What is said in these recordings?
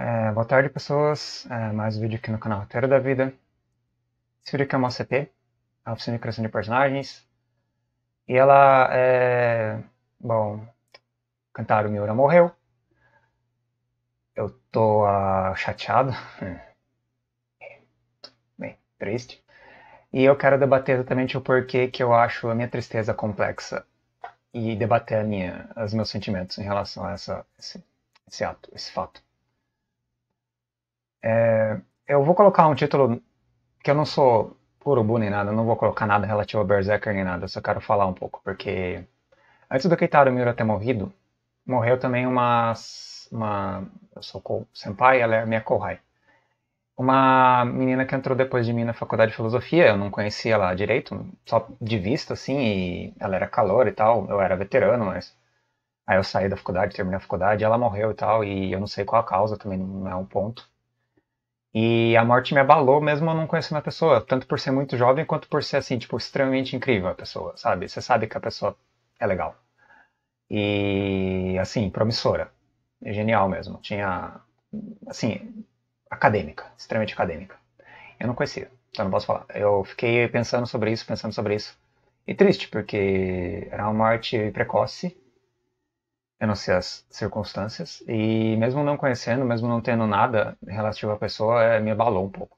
É, boa tarde, pessoas. É, mais um vídeo aqui no canal Roteiro da Vida. Esse vídeo aqui é uma OCP, a Oficina de Criação de Personagens. E ela é... Bom, Kantaro Miura morreu. Eu tô uh, chateado. Bem, triste. E eu quero debater exatamente o porquê que eu acho a minha tristeza complexa e debater minha, os meus sentimentos em relação a essa, esse, esse ato, esse fato. É, eu vou colocar um título que eu não sou urubu nem nada, não vou colocar nada relativo a Berserker nem nada, só quero falar um pouco, porque antes do Keitaro Miura ter morrido, morreu também uma, uma eu sou senpai, ela é minha kohai. Uma menina que entrou depois de mim na faculdade de filosofia, eu não conhecia ela direito, só de vista assim, e ela era calor e tal, eu era veterano, mas aí eu saí da faculdade, terminei a faculdade, ela morreu e tal, e eu não sei qual a causa também, não é um ponto. E a morte me abalou mesmo eu não conhecendo a pessoa, tanto por ser muito jovem quanto por ser assim, tipo, extremamente incrível a pessoa, sabe? Você sabe que a pessoa é legal. E assim, promissora. É genial mesmo. Tinha assim, acadêmica, extremamente acadêmica. Eu não conhecia, então não posso falar. Eu fiquei pensando sobre isso, pensando sobre isso. E triste, porque era uma morte precoce eu não sei as circunstâncias, e mesmo não conhecendo, mesmo não tendo nada relativo à pessoa, é, me abalou um pouco.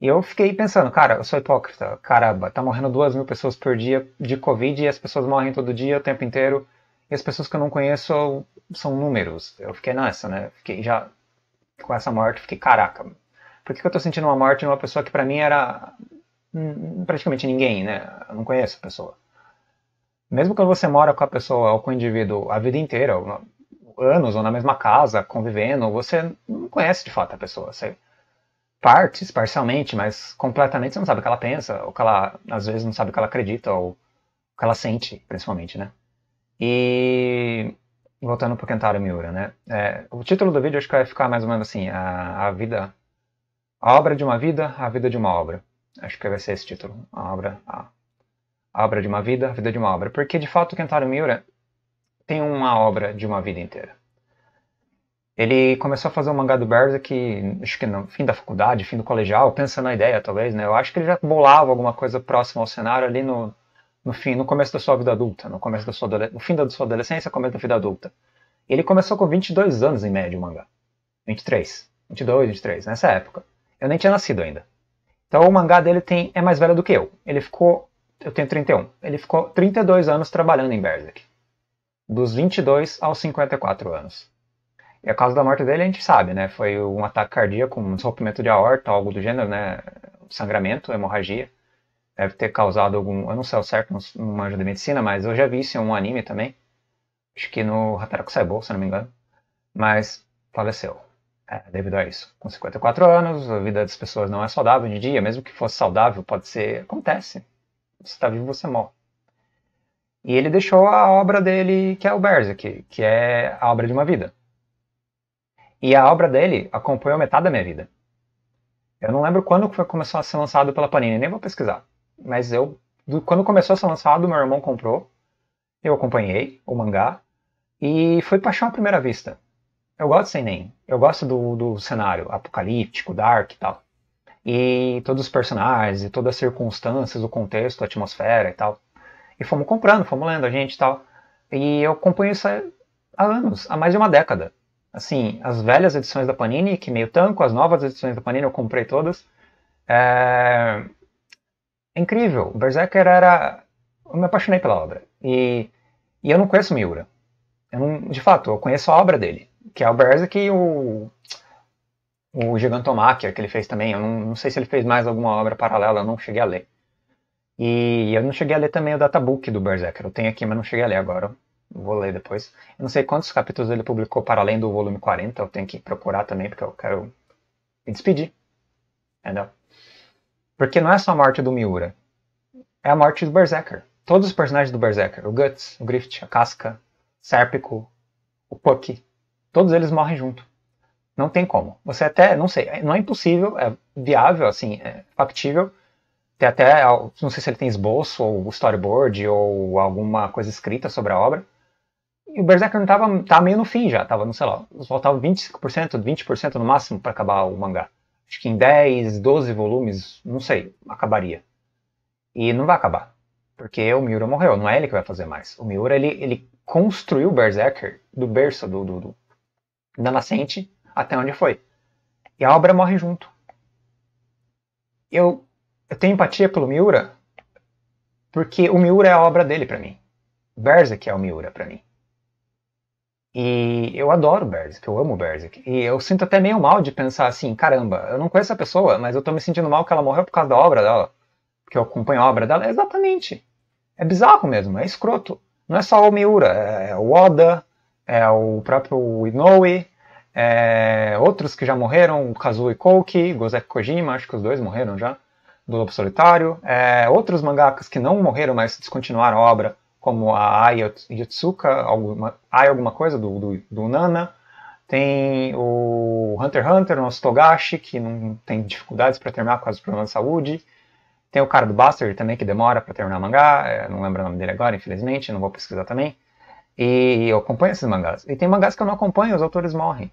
E eu fiquei pensando, cara, eu sou hipócrita, caramba, tá morrendo duas mil pessoas por dia de Covid e as pessoas morrem todo dia, o tempo inteiro, e as pessoas que eu não conheço são números. Eu fiquei nessa, né? Fiquei já com essa morte, fiquei, caraca, por que, que eu tô sentindo uma morte de uma pessoa que para mim era hum, praticamente ninguém, né? Eu não conheço a pessoa mesmo quando você mora com a pessoa ou com o indivíduo a vida inteira, anos ou na mesma casa, convivendo, você não conhece de fato a pessoa. Você partes, parcialmente, mas completamente você não sabe o que ela pensa, ou que ela, às vezes, não sabe o que ela acredita, ou o que ela sente, principalmente, né? E voltando pro Kentaro Miura, né? É, o título do vídeo acho que vai ficar mais ou menos assim, a, a vida... A obra de uma vida, a vida de uma obra. Acho que vai ser esse título. A obra, a a obra de uma vida, a vida de uma obra. Porque, de fato, Kentaro Miura tem uma obra de uma vida inteira. Ele começou a fazer o um mangá do Berserk, acho que no fim da faculdade, fim do colegial, pensando na ideia, talvez, né? Eu acho que ele já bolava alguma coisa próxima ao cenário ali no, no fim, no começo da sua vida adulta, no começo da sua no fim da sua adolescência, começo da vida adulta. Ele começou com 22 anos em média o mangá. 23, 22, 23, nessa época. Eu nem tinha nascido ainda. Então o mangá dele tem é mais velho do que eu. Ele ficou eu tenho 31. Ele ficou 32 anos trabalhando em Berserk. Dos 22 aos 54 anos. E a causa da morte dele a gente sabe, né? Foi um ataque cardíaco, um rompimento de aorta, algo do gênero, né? Sangramento, hemorragia. Deve ter causado algum. Eu não sei o certo, não, não manjo de medicina, mas eu já vi isso em um anime também. Acho que no Hataraku Saibou, se não me engano. Mas faleceu. É, devido a isso. Com 54 anos, a vida das pessoas não é saudável de dia, mesmo que fosse saudável, pode ser. acontece. Você está vivo, você morre. E ele deixou a obra dele, que é o Berserk, que é a obra de uma vida. E a obra dele acompanhou metade da minha vida. Eu não lembro quando começou a ser lançado pela Panini, nem vou pesquisar. Mas eu, quando começou a ser lançado, meu irmão comprou, eu acompanhei o mangá, e foi paixão à primeira vista. Eu gosto de nem. eu gosto do, do cenário apocalíptico, dark e tal e todos os personagens, e todas as circunstâncias, o contexto, a atmosfera e tal. E fomos comprando, fomos lendo a gente e tal. E eu acompanho isso há anos, há mais de uma década. Assim, as velhas edições da Panini, que meio tanco, as novas edições da Panini, eu comprei todas. É, é incrível. Berserker era. Eu me apaixonei pela obra. E, e eu não conheço Miura. Eu não... De fato, eu conheço a obra dele, que é o Berserk e o o Gigantomachia, que ele fez também. Eu não, não, sei se ele fez mais alguma obra paralela, eu não cheguei a ler. E eu não cheguei a ler também o Databook do Berserker. Eu tenho aqui, mas não cheguei a ler agora. Vou ler depois. Eu não sei quantos capítulos ele publicou para além do volume 40. Eu tenho que procurar também, porque eu quero me despedir. Entendeu? Porque não é só a morte do Miura. É a morte do Berserker. Todos os personagens do Berserker. O Guts, o Griffith, a Casca, Serpico, o Puck. Todos eles morrem junto. Não tem como. Você até, não sei, não é impossível, é viável, assim, é factível. Tem até, não sei se ele tem esboço, ou storyboard, ou alguma coisa escrita sobre a obra. E o Berserker não tava, tava tá meio no fim já, tava, não sei lá, faltava 25%, 20% no máximo para acabar o mangá. Acho que em 10, 12 volumes, não sei, acabaria. E não vai acabar, porque o Miura morreu, não é ele que vai fazer mais. O Miura, ele, ele construiu o Berserker do berço, do, do, do da nascente, até onde foi. E a obra morre junto. Eu, eu tenho empatia pelo Miura, porque o Miura é a obra dele para mim. Berserk é o Miura para mim. E eu adoro Berserk, eu amo Berserk. E eu sinto até meio mal de pensar assim, caramba, eu não conheço a pessoa, mas eu tô me sentindo mal que ela morreu por causa da obra dela. Porque eu acompanho a obra dela. Exatamente. É bizarro mesmo, é escroto. Não é só o Miura, é, é o Oda, é o próprio Inoue, é, outros que já morreram, Kazuo Ikouki, Gozeki, Kojima, acho que os dois morreram já, do Lobo Solitário. É, outros mangakas que não morreram, mas descontinuaram a obra, como a Ai Yotsuka, alguma, Ai alguma coisa, do, do, do, Nana. Tem o Hunter x Hunter, o nosso Togashi, que não tem dificuldades para terminar por causa dos problemas de saúde. Tem o cara do Buster também, que demora para terminar o mangá. É, não lembro o nome dele agora, infelizmente, não vou pesquisar também. E eu acompanho esses mangás. E tem mangás que eu não acompanho, os autores morrem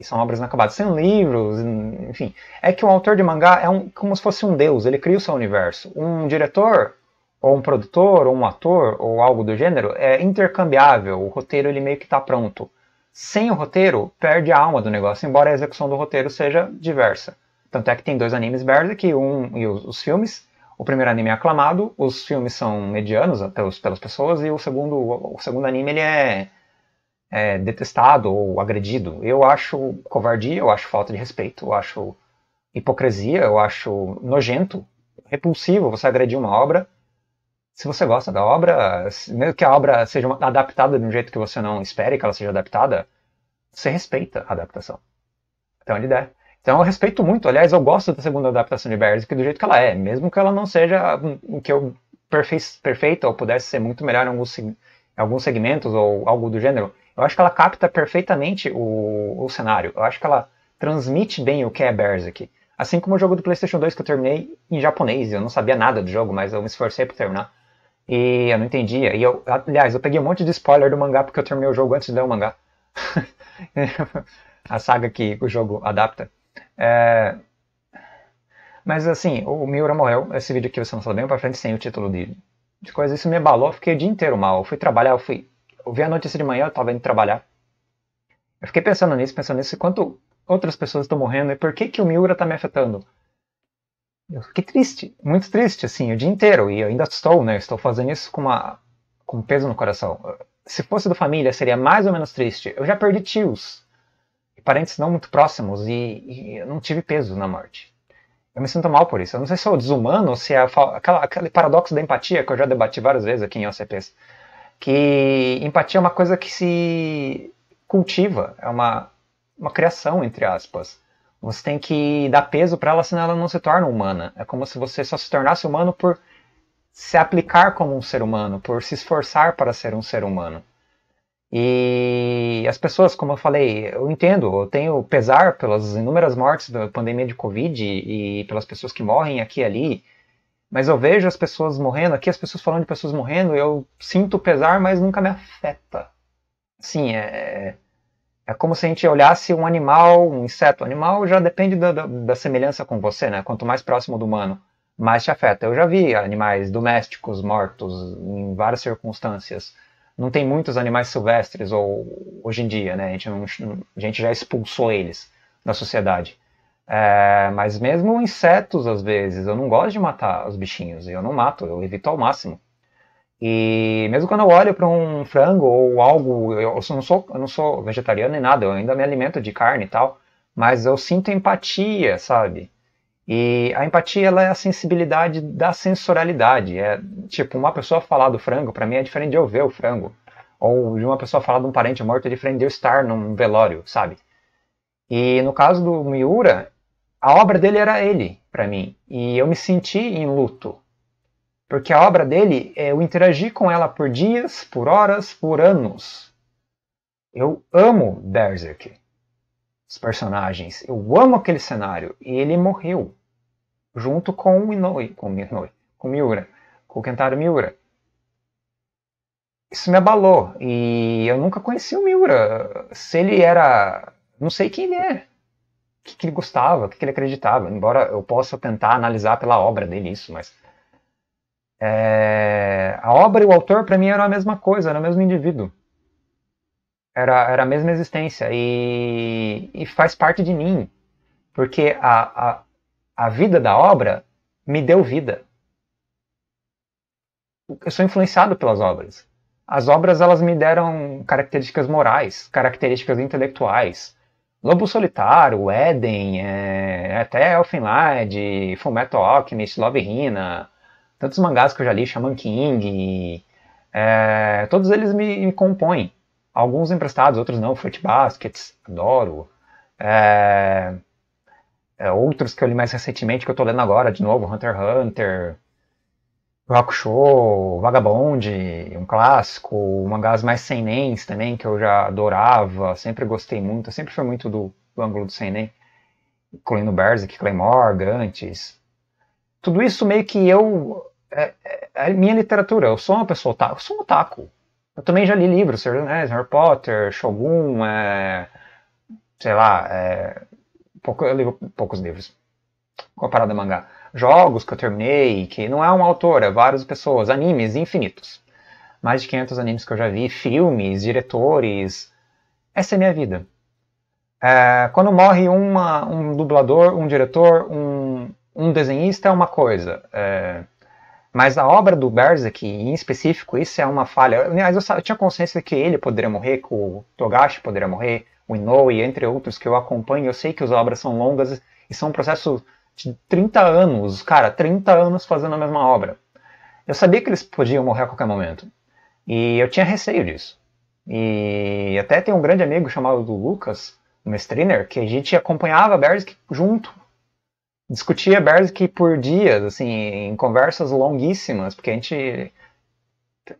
e são obras inacabadas. Sem livros, hum, enfim. É que o autor de mangá é um, como se fosse um deus, ele cria o seu universo. Um diretor, ou um produtor, ou um ator, ou algo do gênero, é intercambiável. O roteiro ele meio que está pronto. Sem o roteiro, perde a alma do negócio, embora a execução do roteiro seja diversa. Tanto é que tem dois animes Berserk, um e os, os, filmes. O primeiro anime é aclamado, os filmes são medianos pelos, pelas pessoas, e o segundo, o segundo anime ele é é, detestado ou agredido. Eu acho covardia, eu acho falta de respeito, eu acho hipocrisia, eu acho nojento, repulsivo você agredir uma obra. Se você gosta da obra, mesmo que a obra seja adaptada de um jeito que você não espere que ela seja adaptada, você respeita a adaptação. Então ele der. Então eu respeito muito, aliás, eu gosto da segunda adaptação de Berserk do jeito que ela é, mesmo que ela não seja que eu perfeita ou pudesse ser muito melhor em alguns, em alguns segmentos ou algo do gênero eu acho que ela capta perfeitamente o, o cenário. Eu acho que ela transmite bem o que é Berserk. Assim como o jogo do PlayStation 2 que eu terminei em japonês. Eu não sabia nada do jogo, mas eu me esforcei para terminar. E eu não entendia. E eu, aliás, eu peguei um monte de spoiler do mangá porque eu terminei o jogo antes de ler o mangá. a saga que o jogo adapta. É... Mas assim, o Miura morreu. Esse vídeo aqui você não sabe bem pra frente sem o título de, de coisa. Isso me abalou. Eu fiquei o dia inteiro mal. Eu fui trabalhar, eu fui ouvi a notícia de manhã, eu estava indo trabalhar. Eu fiquei pensando nisso, pensando nisso, quanto outras pessoas estão morrendo e por que, que o Miura está me afetando? Eu fiquei triste, muito triste, assim, o dia inteiro. E eu ainda estou, né? Estou fazendo isso com, uma, com um peso no coração. Se fosse do família, seria mais ou menos triste. Eu já perdi tios e parentes não muito próximos e, e eu não tive peso na morte. Eu me sinto mal por isso. Eu não sei se sou desumano ou se é a, aquela, aquele paradoxo da empatia que eu já debati várias vezes aqui em OCPs que empatia é uma coisa que se cultiva, é uma, uma criação, entre aspas. Você tem que dar peso para ela, senão ela não se torna humana. É como se você só se tornasse humano por se aplicar como um ser humano, por se esforçar para ser um ser humano. E as pessoas, como eu falei, eu entendo, eu tenho pesar pelas inúmeras mortes da pandemia de Covid e pelas pessoas que morrem aqui e ali, mas eu vejo as pessoas morrendo, aqui as pessoas falando de pessoas morrendo, eu sinto pesar, mas nunca me afeta. Sim, é, é, é como se a gente olhasse um animal, um inseto. O animal já depende da, da, da semelhança com você, né? Quanto mais próximo do humano, mais te afeta. Eu já vi animais domésticos mortos em várias circunstâncias. Não tem muitos animais silvestres ou, hoje em dia, né? A gente, não, a gente já expulsou eles da sociedade é, mas mesmo insetos, às vezes, eu não gosto de matar os bichinhos, eu não mato, eu evito ao máximo. E mesmo quando eu olho para um frango ou algo, eu não, sou, eu não sou vegetariano nem nada, eu ainda me alimento de carne e tal, mas eu sinto empatia, sabe? E a empatia ela é a sensibilidade da sensorialidade. É tipo, uma pessoa falar do frango, para mim é diferente de eu ver o frango. Ou de uma pessoa falar de um parente morto é diferente de eu estar num velório, sabe? E no caso do Miura, a obra dele era ele, para mim. E eu me senti em luto. Porque a obra dele, é, eu interagi com ela por dias, por horas, por anos. Eu amo Berserk. Os personagens. Eu amo aquele cenário. E ele morreu. Junto com o Inoue. Com o Inoue. Com Miura. Com o Kentaro Miura. Isso me abalou. E eu nunca conheci o Miura. Se ele era. Não sei quem ele é que, que ele gostava, o que, que ele acreditava. Embora eu possa tentar analisar pela obra dele isso, mas é, a obra e o autor para mim eram a mesma coisa, era o mesmo indivíduo. Era, era a mesma existência e, e faz parte de mim, porque a, a, a vida da obra me deu vida. Eu sou influenciado pelas obras. As obras elas me deram características morais, características intelectuais, Lobo Solitário, Eden, é, até Elfinlad, Fullmetal Alchemist, Love Hina, tantos mangás que eu já li, Shaman King, é, todos eles me, me, compõem. Alguns emprestados, outros não, Fruit Baskets, adoro. É, é outros que eu li mais recentemente, que eu tô lendo agora de novo, Hunter x Hunter, Hakusho, Vagabond, um clássico, mangás mais senens também, que eu já adorava, sempre gostei muito, sempre foi muito do, do ângulo do senen, incluindo Berserk, Claymore, Gantz. Tudo isso meio que eu... É, é, é minha literatura, eu sou uma pessoa otaku, eu sou um otaku. Eu também já li livros, Senhor Harry Potter, Shogun, é, sei lá, é, pouco, eu li poucos livros. comparado a parada mangá? jogos que eu terminei, que não é um autor, é várias pessoas, animes infinitos. Mais de 500 animes que eu já vi, filmes, diretores. Essa é a minha vida. É, quando morre uma, um dublador, um diretor, um, um desenhista é uma coisa. É, mas a obra do Berserk, em específico, isso é uma falha. Aliás, eu, eu, tinha consciência que ele poderia morrer, que o Togashi poderia morrer, o Inoue, entre outros que eu acompanho. Eu sei que as obras são longas e são um processo 30 anos, cara, 30 anos fazendo a mesma obra. Eu sabia que eles podiam morrer a qualquer momento. E eu tinha receio disso. E até tem um grande amigo chamado Lucas, um Mestriner, que a gente acompanhava Berserk junto. Discutia Berserk por dias, assim, em conversas longuíssimas, porque a gente.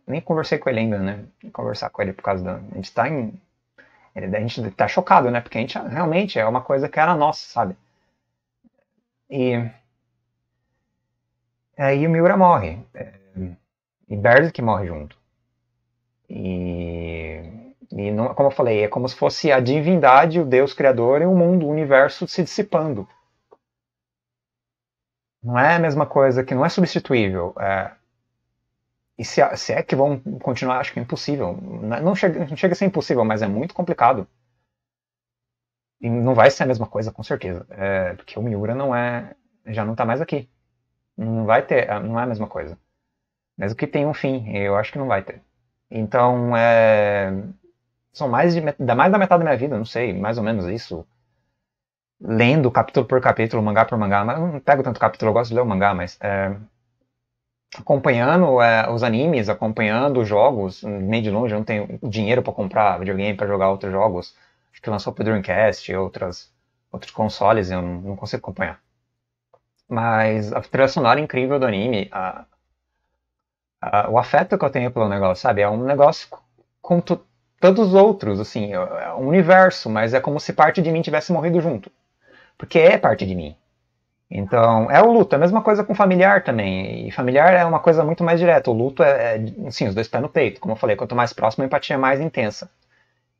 Nem conversei com ele ainda, né? Conversar com ele por causa da. A gente tá em. A gente tá chocado, né? Porque a gente realmente é uma coisa que era nossa, sabe? E aí o Miura morre. É, e Berserk morre junto. E, e não, como eu falei, é como se fosse a divindade, o Deus Criador e o mundo, o universo se dissipando. Não é a mesma coisa que não é substituível. É, e se, se, é que vão continuar, acho que é impossível. Não chega, não chega a ser impossível, mas é muito complicado. E não vai ser a mesma coisa, com certeza. É, porque o Miura não é. já não tá mais aqui. Não vai ter. Ah, não é a mesma coisa. Mas o que tem um fim, eu acho que não vai ter. Então, é, são mais, de, mais da metade da minha vida, não sei, mais ou menos isso. Lendo capítulo por capítulo, mangá por mangá, mas eu não pego tanto capítulo, eu gosto de ler o mangá, mas. É, acompanhando é, os animes, acompanhando os jogos, meio de longe, eu não tenho dinheiro para comprar videogame para jogar outros jogos acho que lançou para Dreamcast e outras, outros consoles, eu não, consigo acompanhar. Mas a trilha sonora incrível do anime, a, a, o afeto que eu tenho pelo negócio, sabe? É um negócio como todos os outros, assim, é, é um universo, mas é como se parte de mim tivesse morrido junto. Porque é parte de mim. Então, é o luto, é a mesma coisa com familiar também. E familiar é uma coisa muito mais direta. O luto é, é assim, os dois pés no peito. Como eu falei, quanto mais próximo, a empatia é mais intensa.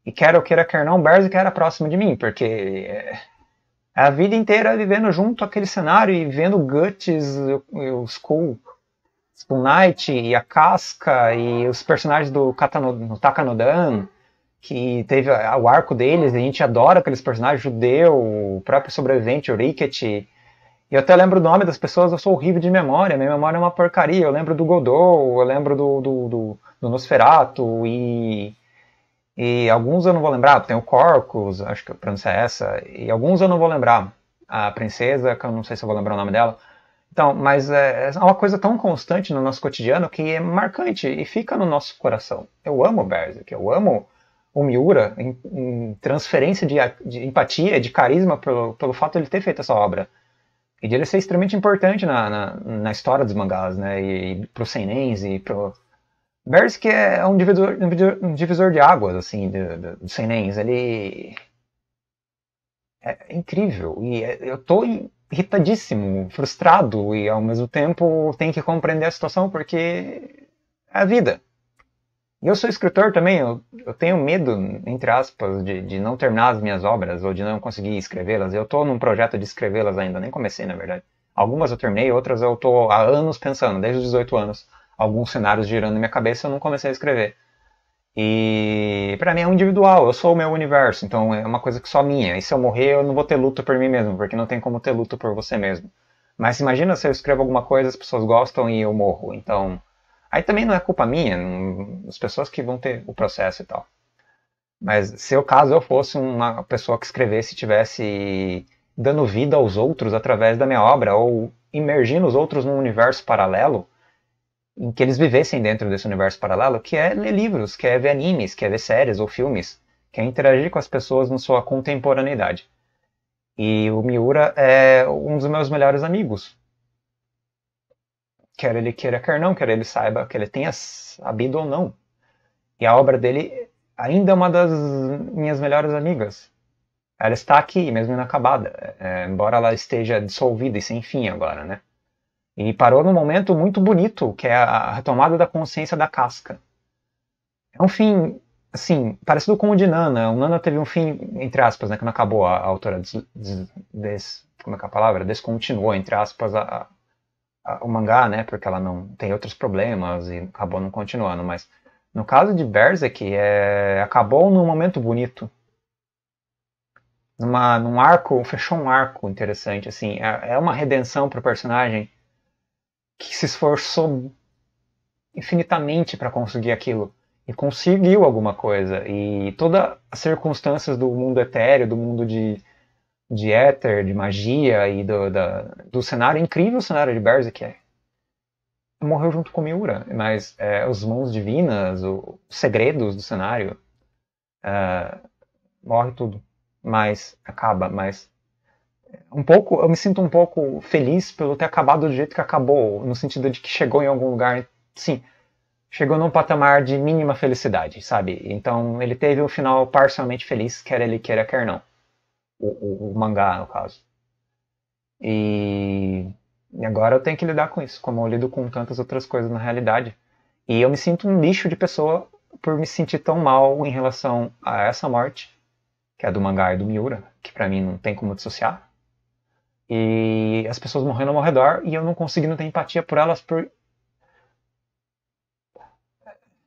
E quer eu queira, quer não, Berserk era próximo de mim, porque é a vida inteira vivendo junto aquele cenário e vendo Guts, o Skull, Skull Knight e a Casca e os personagens do, Katano, Takanodan, que teve o arco deles, a gente adora aqueles personagens, judeu, o próprio sobrevivente, o Ricket. E eu até lembro o nome das pessoas, eu sou horrível de memória, minha memória é uma porcaria. Eu lembro do Godot, eu lembro do, do, do, do Nosferato e e alguns eu não vou lembrar, tem o Corcus, acho que a pronúncia é essa, e alguns eu não vou lembrar. A princesa, que eu não sei se eu vou lembrar o nome dela. Então, mas é, é uma coisa tão constante no nosso cotidiano que é marcante e fica no nosso coração. Eu amo Berserk, eu amo o Miura em, em transferência de, de, empatia, de carisma pelo, pelo fato de ele ter feito essa obra. E de ele ser extremamente importante na, na, na história dos mangás, né? E, e pro Senens e pro Bersky é um divisor, um divisor de águas, assim, dos do, Senens. Ele é incrível. E é, eu tô irritadíssimo, frustrado e ao mesmo tempo tenho que compreender a situação porque é a vida. E eu sou escritor também, eu, eu tenho medo, entre aspas, de, de, não terminar as minhas obras ou de não conseguir escrevê-las. Eu estou num projeto de escrevê-las ainda, nem comecei na verdade. Algumas eu terminei, outras eu estou há anos pensando, desde os 18 anos alguns cenários girando na minha cabeça, eu não comecei a escrever. E para mim é um individual, eu sou o meu universo, então é uma coisa que só minha. E se eu morrer, eu não vou ter luto por mim mesmo, porque não tem como ter luto por você mesmo. Mas imagina se eu escrevo alguma coisa, as pessoas gostam e eu morro. Então, aí também não é culpa minha, não, as pessoas que vão ter o processo e tal. Mas se eu caso eu fosse uma pessoa que escrevesse, tivesse dando vida aos outros através da minha obra ou imergindo os outros num universo paralelo, em que eles vivessem dentro desse universo paralelo, que é ler livros, que é ver animes, que é ver séries ou filmes, que é interagir com as pessoas na sua contemporaneidade. E o Miura é um dos meus melhores amigos. Quer ele queira, quer não, quer ele saiba, que ele tenha sabido ou não. E a obra dele ainda é uma das minhas melhores amigas. Ela está aqui, mesmo inacabada, é, embora ela esteja dissolvida e sem fim agora, né? E parou num momento muito bonito, que é a retomada da consciência da casca. É um fim, assim, parecido com o de Nana. O Nana teve um fim, entre aspas, né, que não acabou, a, a autora des, des, des, como é que é a palavra? Descontinuou, entre aspas, a, a, o mangá, né, porque ela não tem outros problemas e acabou não continuando, mas no caso de Berserk, é, acabou num momento bonito. Numa, num arco, fechou um arco interessante, assim, é, é uma redenção para o personagem que se esforçou infinitamente para conseguir aquilo e conseguiu alguma coisa. E todas as circunstâncias do mundo etéreo, do mundo de, de éter, de magia e do, da, do cenário, incrível cenário de Berserk é. Morreu junto com Miura, mas é, os mãos divinas, o, os segredos do cenário, é, morre tudo. Mas acaba, mas um pouco, eu me sinto um pouco feliz pelo ter acabado do jeito que acabou, no sentido de que chegou em algum lugar, sim, chegou num patamar de mínima felicidade, sabe? Então ele teve um final parcialmente feliz, quer ele queira, quer não. O, o, o mangá, no caso. E... e, agora eu tenho que lidar com isso, como eu lido com tantas outras coisas na realidade. E eu me sinto um lixo de pessoa por me sentir tão mal em relação a essa morte, que é do mangá e do Miura, que para mim não tem como dissociar e as pessoas morrendo ao meu redor e eu não conseguindo ter empatia por elas por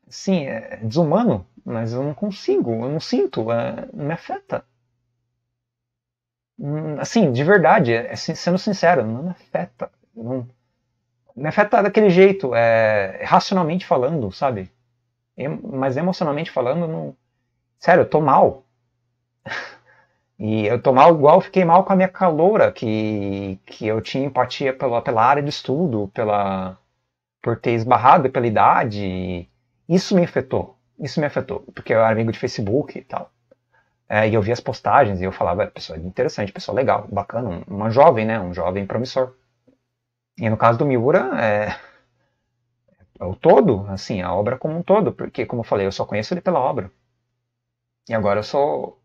sim é desumano mas eu não consigo eu não sinto é, não me afeta hum, assim de verdade é, é sendo sincero não me afeta não me afeta daquele jeito é, racionalmente falando sabe mas emocionalmente falando não sério eu tô mal E eu tô mal igual, fiquei mal com a minha caloura, que, que eu tinha empatia pela, pela área de estudo, pela por ter esbarrado pela idade. Isso me afetou. Isso me afetou, porque eu era amigo de Facebook e tal. É, e eu via as postagens e eu falava, pessoa interessante, pessoa legal, bacana, uma jovem, né? Um jovem promissor. E no caso do Miura, é, é o todo, assim, a obra como um todo, porque, como eu falei, eu só conheço ele pela obra. E agora eu sou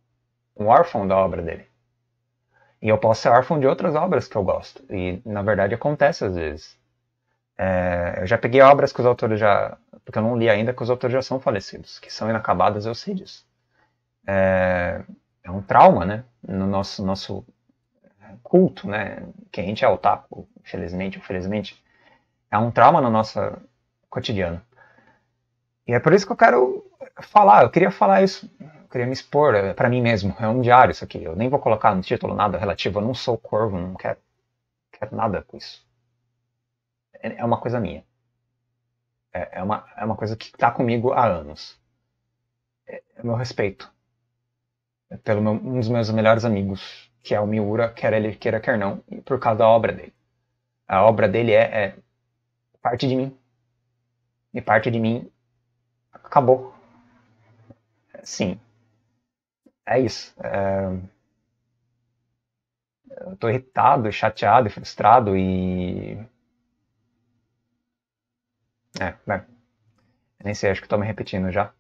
um órfão da obra dele. E eu posso ser órfão de outras obras que eu gosto. E, na verdade, acontece às vezes. É, eu já peguei obras que os autores já. Porque eu não li ainda, que os autores já são falecidos, que são inacabadas e auxídios. É, é um trauma, né? No nosso, nosso culto, né? Que a gente é otaku, infelizmente, infelizmente. É um trauma no nosso cotidiano. E é por isso que eu quero falar, eu queria falar isso queria me expor é para mim mesmo. É um diário isso aqui. Eu nem vou colocar no título nada relativo. Eu não sou corvo, não quero, quero nada com isso. É, é uma coisa minha. É, é, uma, é uma coisa que está comigo há anos. É, é meu respeito. É pelo meu, um dos meus melhores amigos, que é o Miura, quer ele queira, quer não, e por causa da obra dele. A obra dele é, é parte de mim. E parte de mim acabou. Sim, é isso. É... Eu tô irritado, chateado, frustrado e. É, bem. Nem sei, acho que tô me repetindo já.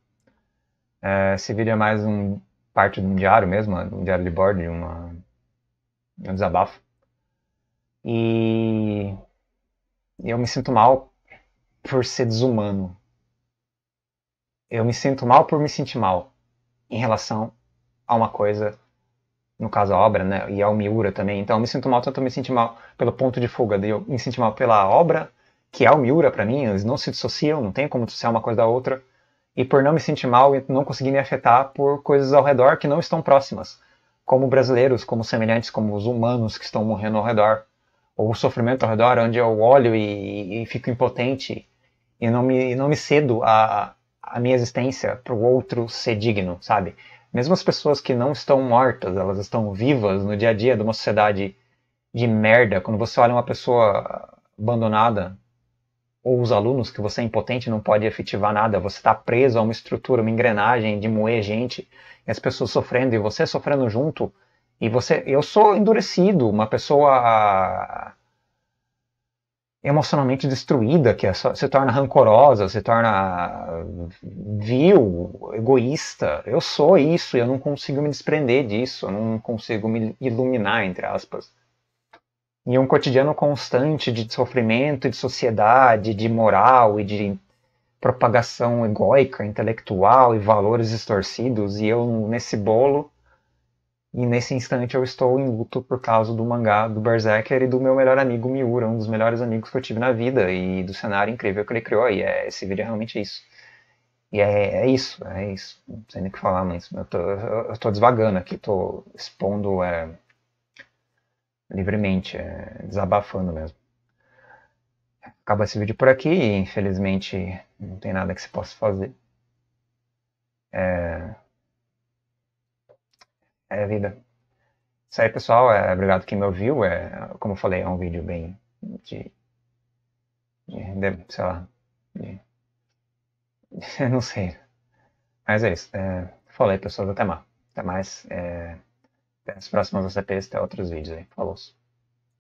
É, esse vídeo é mais um parte de um diário mesmo, um diário de bordo, uma, um desabafo. E eu me sinto mal por ser desumano. Eu me sinto mal por me sentir mal em relação a uma coisa, no caso a obra, né? E ao Miura também. Então eu me sinto mal tanto eu me senti mal pelo ponto de fuga, eu me senti mal pela obra, que é o Miura para mim, eles não se dissociam, não tem como dissociar uma coisa da outra. E por não me sentir mal e não conseguir me afetar por coisas ao redor que não estão próximas, como brasileiros, como semelhantes, como os humanos que estão morrendo ao redor, ou o sofrimento ao redor, onde eu olho e, e fico impotente e não me, não me cedo a, a minha existência para o outro ser digno, sabe? Mesmo as pessoas que não estão mortas, elas estão vivas no dia a dia de uma sociedade de merda. Quando você olha uma pessoa abandonada, ou os alunos que você é impotente não pode efetivar nada, você está preso a uma estrutura, uma engrenagem de moer gente, e as pessoas sofrendo e você sofrendo junto, e você, eu sou endurecido, uma pessoa emocionalmente destruída, que é se torna rancorosa, se torna vil, egoísta. Eu sou isso, eu não consigo me desprender disso, eu não consigo me iluminar, entre aspas. E um cotidiano constante de sofrimento, de sociedade, de moral e de propagação egóica, intelectual e valores distorcidos, e eu nesse bolo e nesse instante eu estou em luto por causa do mangá do Berserker e do meu melhor amigo Miura, um dos melhores amigos que eu tive na vida e do cenário incrível que ele criou. E é, esse vídeo é realmente isso. E é, é isso, é isso. Não sei nem o que falar, mas eu tô, eu tô desvagando aqui, tô expondo é, livremente, é, desabafando mesmo. Acaba esse vídeo por aqui e infelizmente não tem nada que se possa fazer. É, é a vida. Isso aí, pessoal. É, obrigado quem me ouviu. É, como eu falei, é um vídeo bem de. de, de sei lá. De, não sei. Mas é isso. É, falei, pessoas. Até mais. Até mais. É, até as próximas ACPs, até outros vídeos aí. Falou.